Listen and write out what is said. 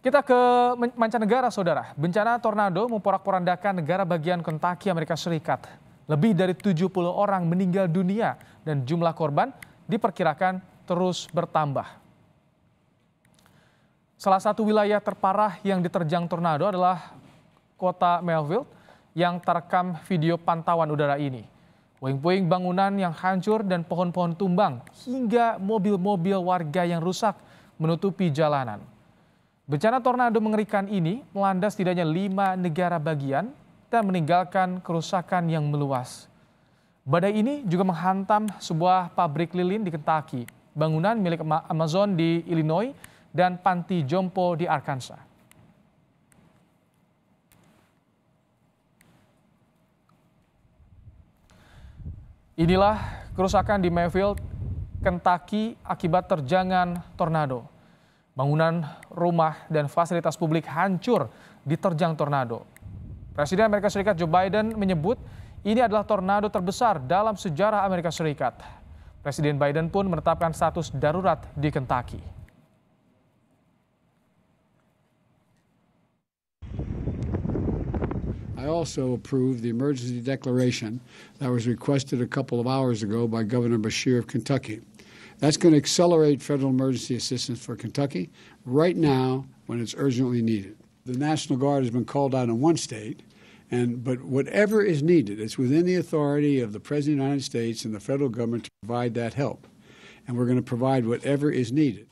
Kita ke mancanegara, saudara. Bencana tornado memporak-porandakan negara bagian Kentucky, Amerika Serikat. Lebih dari 70 orang meninggal dunia dan jumlah korban diperkirakan terus bertambah. Salah satu wilayah terparah yang diterjang tornado adalah kota Melville yang terekam video pantauan udara ini. Puing-puing bangunan yang hancur dan pohon-pohon tumbang hingga mobil-mobil warga yang rusak menutupi jalanan. Bencana tornado mengerikan ini melanda setidaknya lima negara bagian dan meninggalkan kerusakan yang meluas. Badai ini juga menghantam sebuah pabrik lilin di Kentucky, bangunan milik Amazon di Illinois, dan panti jompo di Arkansas. Inilah kerusakan di Mayfield, Kentucky akibat terjangan tornado. Bangunan rumah dan fasilitas publik hancur diterjang tornado. Presiden Amerika Serikat Joe Biden menyebut ini adalah tornado terbesar dalam sejarah Amerika Serikat. Presiden Biden pun menetapkan status darurat di Kentucky. I also approved the emergency declaration that was requested a couple of hours ago by Governor Bashir of Kentucky. That's going to accelerate federal emergency assistance for Kentucky right now when it's urgently needed. The National Guard has been called out in one state, and, but whatever is needed, it's within the authority of the President of the United States and the federal government to provide that help. And we're going to provide whatever is needed.